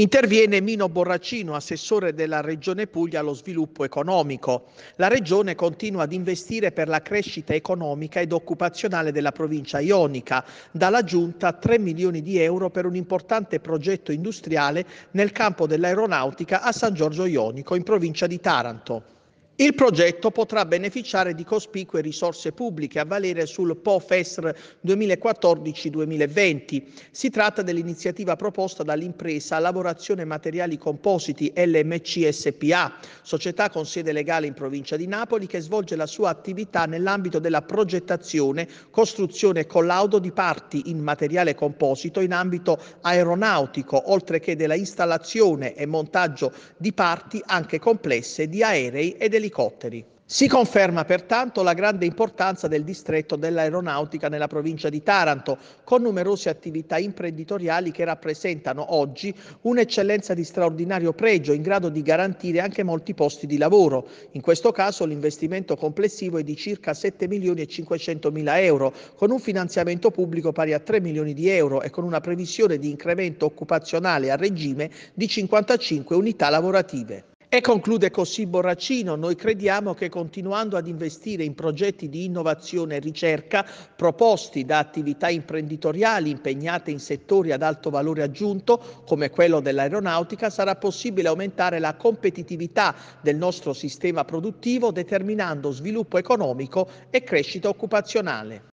Interviene Mino Borracino, assessore della Regione Puglia allo sviluppo economico. La Regione continua ad investire per la crescita economica ed occupazionale della provincia ionica, dalla giunta 3 milioni di euro per un importante progetto industriale nel campo dell'aeronautica a San Giorgio Ionico, in provincia di Taranto. Il progetto potrà beneficiare di cospicue risorse pubbliche a valere sul POFESR 2014-2020. Si tratta dell'iniziativa proposta dall'impresa Lavorazione Materiali Compositi LMC SPA, società con sede legale in provincia di Napoli che svolge la sua attività nell'ambito della progettazione, costruzione e collaudo di parti in materiale composito in ambito aeronautico, oltre che della installazione e montaggio di parti anche complesse di aerei ed elicotteri elicotteri. Si conferma pertanto la grande importanza del distretto dell'aeronautica nella provincia di Taranto, con numerose attività imprenditoriali che rappresentano oggi un'eccellenza di straordinario pregio in grado di garantire anche molti posti di lavoro. In questo caso l'investimento complessivo è di circa 7 milioni e 500 mila euro, con un finanziamento pubblico pari a 3 milioni di euro e con una previsione di incremento occupazionale a regime di 55 unità lavorative. E conclude così Borracino, noi crediamo che continuando ad investire in progetti di innovazione e ricerca proposti da attività imprenditoriali impegnate in settori ad alto valore aggiunto, come quello dell'aeronautica, sarà possibile aumentare la competitività del nostro sistema produttivo determinando sviluppo economico e crescita occupazionale.